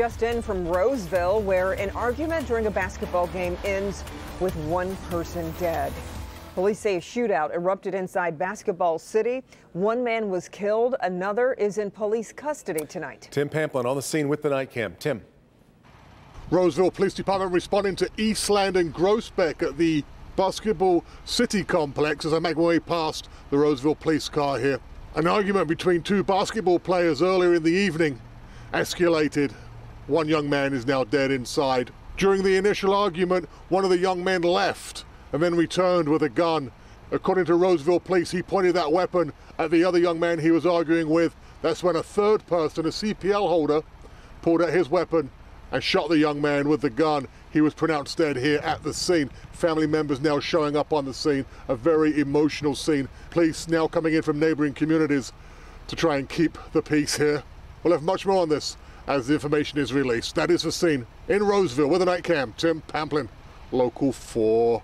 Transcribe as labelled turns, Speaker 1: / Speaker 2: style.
Speaker 1: just in from Roseville, where an argument during a basketball game ends with one person dead. Police say a shootout erupted inside Basketball City. One man was killed, another is in police custody tonight.
Speaker 2: Tim Pamplin on the scene with the night cam. Tim.
Speaker 3: Roseville Police Department responding to Eastland and Grosbeck at the Basketball City complex as I make my way past the Roseville police car here. An argument between two basketball players earlier in the evening escalated one young man is now dead inside. During the initial argument, one of the young men left and then returned with a gun. According to Roseville police, he pointed that weapon at the other young man he was arguing with. That's when a third person, a CPL holder, pulled out his weapon and shot the young man with the gun. He was pronounced dead here at the scene. Family members now showing up on the scene, a very emotional scene. Police now coming in from neighbouring communities to try and keep the peace here. We'll have much more on this as the information is
Speaker 1: released. That is the scene in Roseville with a night cam. Tim Pamplin, Local 4.